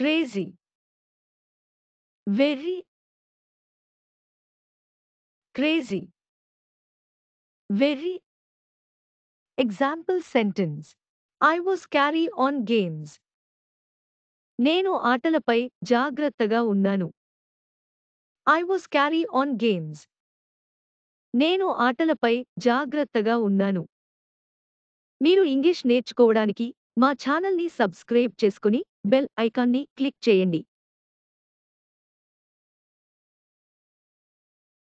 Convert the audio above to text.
crazy very crazy very example sentence I was carry on games నేను ఆటలపై జాగ్రత్తగా ఉన్నాను I was carry on games నేను ఆటలపై జాగ్రత్తగా ఉన్నాను మీరు ఇంగ్లీష్ నేర్చుకోవడానికి మా ఛానల్ని సబ్స్క్రైబ్ చేసుకుని బెల్ ఐకాన్ని క్లిక్ చేయండి